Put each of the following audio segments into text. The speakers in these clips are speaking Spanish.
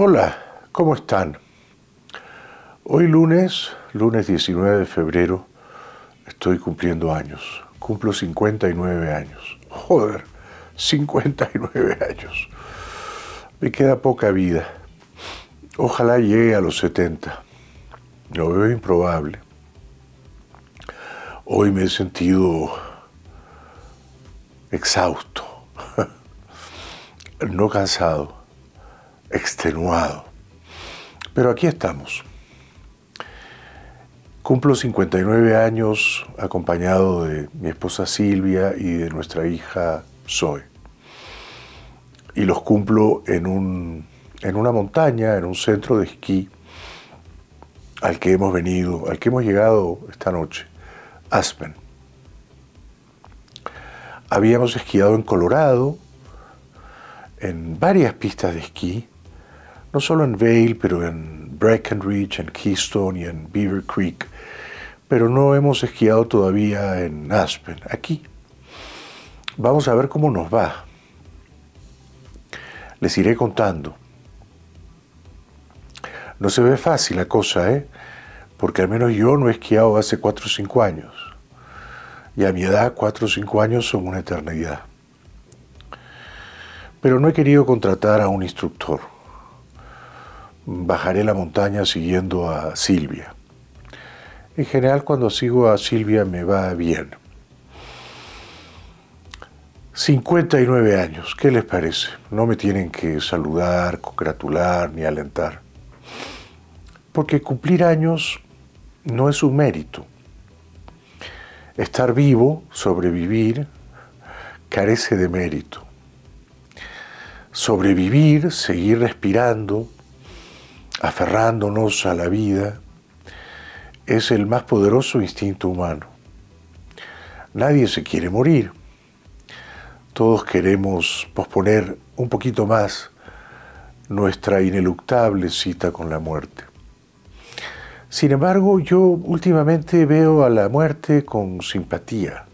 Hola, ¿cómo están? Hoy lunes, lunes 19 de febrero, estoy cumpliendo años. Cumplo 59 años. Joder, 59 años. Me queda poca vida. Ojalá llegue a los 70. Lo veo improbable. Hoy me he sentido exhausto, no cansado, extenuado. Pero aquí estamos. Cumplo 59 años acompañado de mi esposa Silvia y de nuestra hija Zoe. Y los cumplo en, un, en una montaña, en un centro de esquí al que hemos venido, al que hemos llegado esta noche, Aspen. Habíamos esquiado en Colorado, en varias pistas de esquí, no solo en Vail, pero en Breckenridge, en Keystone y en Beaver Creek. Pero no hemos esquiado todavía en Aspen, aquí. Vamos a ver cómo nos va. Les iré contando. No se ve fácil la cosa, ¿eh? Porque al menos yo no he esquiado hace 4 o 5 años. Y a mi edad, 4 o 5 años son una eternidad. Pero no he querido contratar a un instructor bajaré la montaña siguiendo a Silvia. En general cuando sigo a Silvia me va bien. 59 años, ¿qué les parece? No me tienen que saludar, congratular ni alentar. Porque cumplir años no es un mérito. Estar vivo, sobrevivir, carece de mérito. Sobrevivir, seguir respirando, aferrándonos a la vida, es el más poderoso instinto humano. Nadie se quiere morir. Todos queremos posponer un poquito más nuestra ineluctable cita con la muerte. Sin embargo, yo últimamente veo a la muerte con simpatía.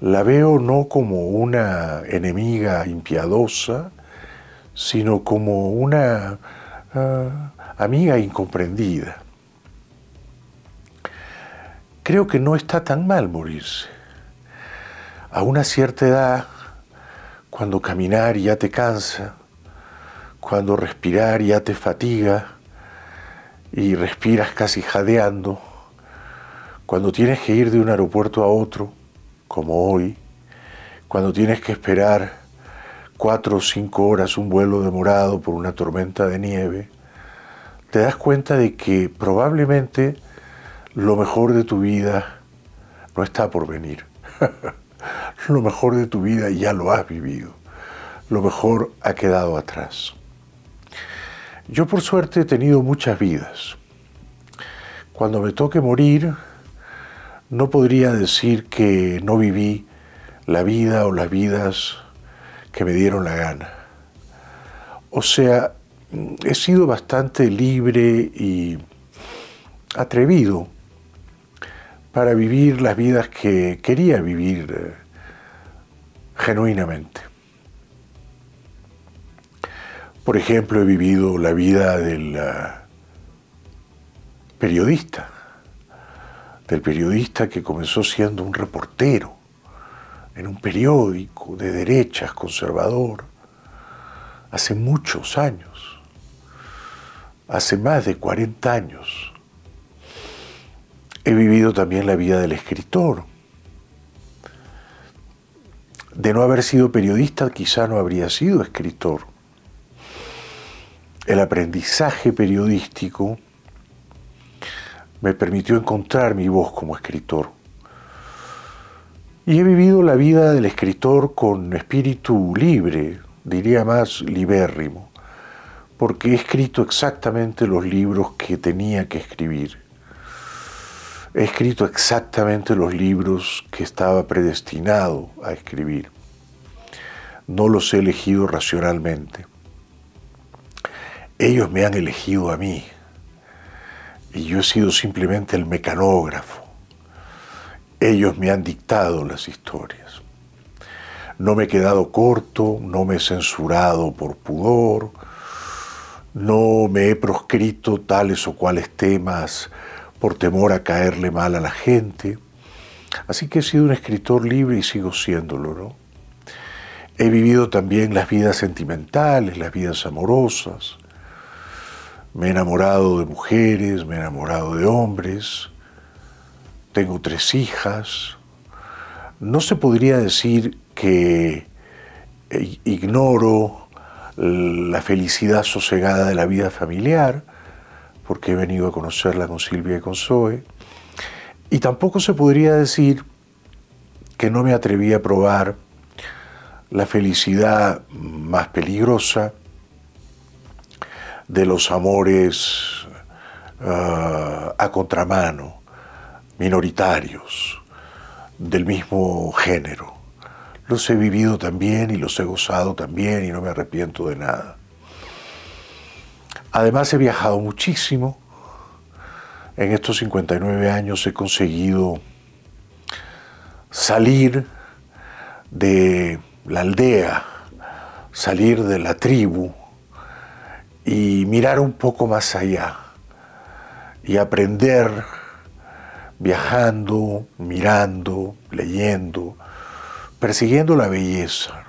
La veo no como una enemiga impiadosa, sino como una Ah, amiga incomprendida. Creo que no está tan mal morirse. A una cierta edad, cuando caminar ya te cansa, cuando respirar ya te fatiga y respiras casi jadeando, cuando tienes que ir de un aeropuerto a otro, como hoy, cuando tienes que esperar cuatro o cinco horas un vuelo demorado por una tormenta de nieve, te das cuenta de que probablemente lo mejor de tu vida no está por venir. lo mejor de tu vida ya lo has vivido. Lo mejor ha quedado atrás. Yo por suerte he tenido muchas vidas. Cuando me toque morir, no podría decir que no viví la vida o las vidas que me dieron la gana. O sea, he sido bastante libre y atrevido para vivir las vidas que quería vivir eh, genuinamente. Por ejemplo, he vivido la vida del periodista, del periodista que comenzó siendo un reportero en un periódico de derechas conservador hace muchos años, hace más de 40 años. He vivido también la vida del escritor. De no haber sido periodista, quizá no habría sido escritor. El aprendizaje periodístico me permitió encontrar mi voz como escritor. Y he vivido la vida del escritor con espíritu libre, diría más libérrimo, porque he escrito exactamente los libros que tenía que escribir. He escrito exactamente los libros que estaba predestinado a escribir. No los he elegido racionalmente. Ellos me han elegido a mí y yo he sido simplemente el mecanógrafo ellos me han dictado las historias. No me he quedado corto, no me he censurado por pudor, no me he proscrito tales o cuales temas por temor a caerle mal a la gente. Así que he sido un escritor libre y sigo siéndolo, ¿no? He vivido también las vidas sentimentales, las vidas amorosas. Me he enamorado de mujeres, me he enamorado de hombres, tengo tres hijas. No se podría decir que eh, ignoro la felicidad sosegada de la vida familiar, porque he venido a conocerla con Silvia y con Zoe. Y tampoco se podría decir que no me atreví a probar la felicidad más peligrosa de los amores ah, a contramano, minoritarios del mismo género. Los he vivido también y los he gozado también y no me arrepiento de nada. Además he viajado muchísimo. En estos 59 años he conseguido salir de la aldea, salir de la tribu y mirar un poco más allá y aprender viajando, mirando, leyendo, persiguiendo la belleza.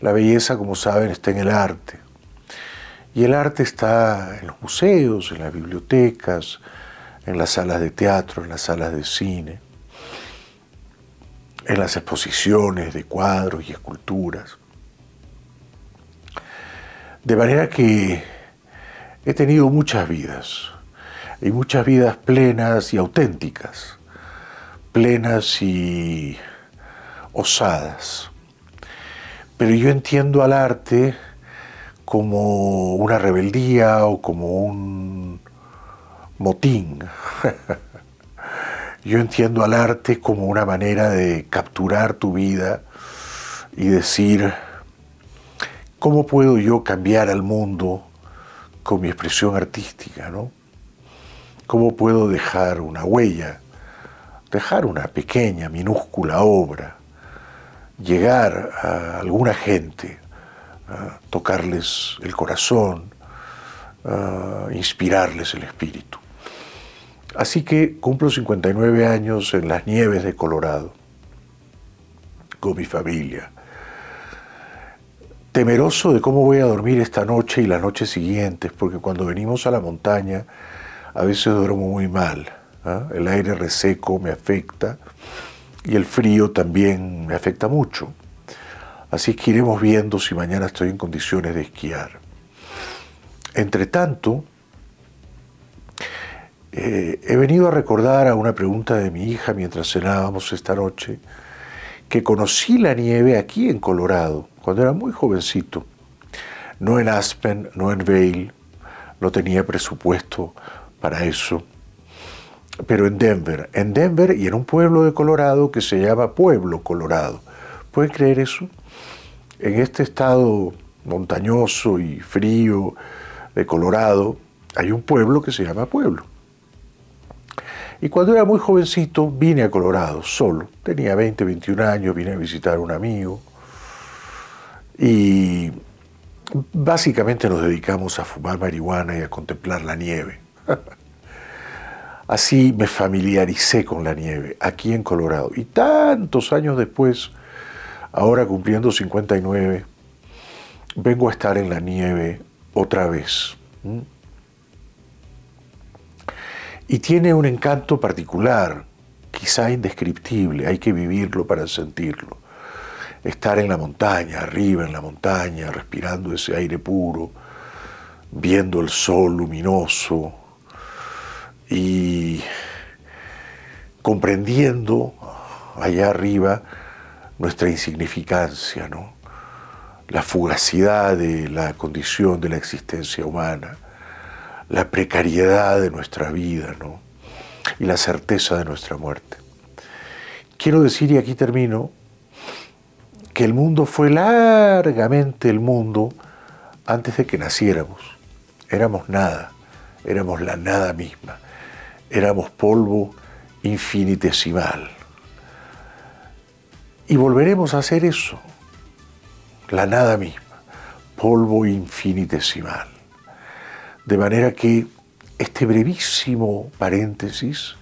La belleza, como saben, está en el arte. Y el arte está en los museos, en las bibliotecas, en las salas de teatro, en las salas de cine, en las exposiciones de cuadros y esculturas. De manera que he tenido muchas vidas, hay muchas vidas plenas y auténticas, plenas y osadas. Pero yo entiendo al arte como una rebeldía o como un motín. yo entiendo al arte como una manera de capturar tu vida y decir, ¿cómo puedo yo cambiar al mundo con mi expresión artística? ¿no? ¿Cómo puedo dejar una huella? Dejar una pequeña, minúscula obra, llegar a alguna gente, tocarles el corazón, inspirarles el espíritu. Así que cumplo 59 años en las nieves de Colorado, con mi familia, temeroso de cómo voy a dormir esta noche y las noches siguientes, porque cuando venimos a la montaña, a veces duermo muy mal. ¿ah? El aire reseco me afecta y el frío también me afecta mucho. Así que iremos viendo si mañana estoy en condiciones de esquiar. Entre tanto, eh, he venido a recordar a una pregunta de mi hija mientras cenábamos esta noche, que conocí la nieve aquí en Colorado, cuando era muy jovencito. No en Aspen, no en Vail, no tenía presupuesto para eso. Pero en Denver, en Denver y en un pueblo de Colorado que se llama Pueblo Colorado. ¿Pueden creer eso? En este estado montañoso y frío de Colorado hay un pueblo que se llama Pueblo. Y cuando era muy jovencito vine a Colorado solo. Tenía 20, 21 años, vine a visitar a un amigo. Y básicamente nos dedicamos a fumar marihuana y a contemplar la nieve. Así me familiaricé con la nieve aquí en Colorado. Y tantos años después, ahora cumpliendo 59, vengo a estar en la nieve otra vez. Y tiene un encanto particular, quizá indescriptible, hay que vivirlo para sentirlo. Estar en la montaña, arriba en la montaña, respirando ese aire puro, viendo el sol luminoso, y comprendiendo allá arriba nuestra insignificancia, la fugacidad de la condición de la existencia humana, la precariedad de nuestra vida y la certeza de nuestra muerte. Quiero decir, y aquí termino, que el mundo fue largamente el mundo antes de que naciéramos. Éramos nada, éramos la nada misma éramos polvo infinitesimal. Y volveremos a hacer eso, la nada misma, polvo infinitesimal. De manera que este brevísimo paréntesis,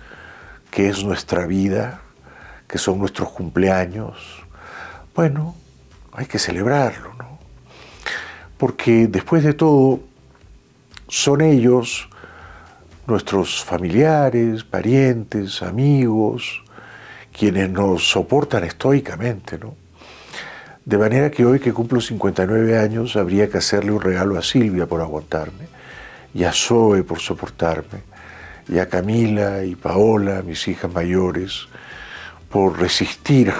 que es nuestra vida, que son nuestros cumpleaños, bueno, hay que celebrarlo, ¿no? Porque después de todo, son ellos nuestros familiares, parientes, amigos, quienes nos soportan estoicamente, ¿no? De manera que hoy que cumplo 59 años habría que hacerle un regalo a Silvia por aguantarme, y a Zoe por soportarme, y a Camila y Paola, mis hijas mayores, por resistir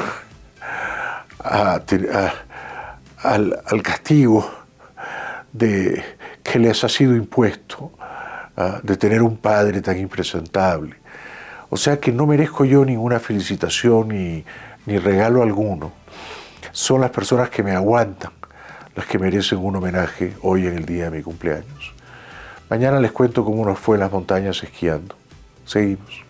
al, castigo de, que les ha sido impuesto Ah, de tener un padre tan impresentable. O sea que no merezco yo ninguna felicitación ni, ni regalo alguno. Son las personas que me aguantan las que merecen un homenaje hoy en el día de mi cumpleaños. Mañana les cuento cómo nos fue en las montañas esquiando. Seguimos.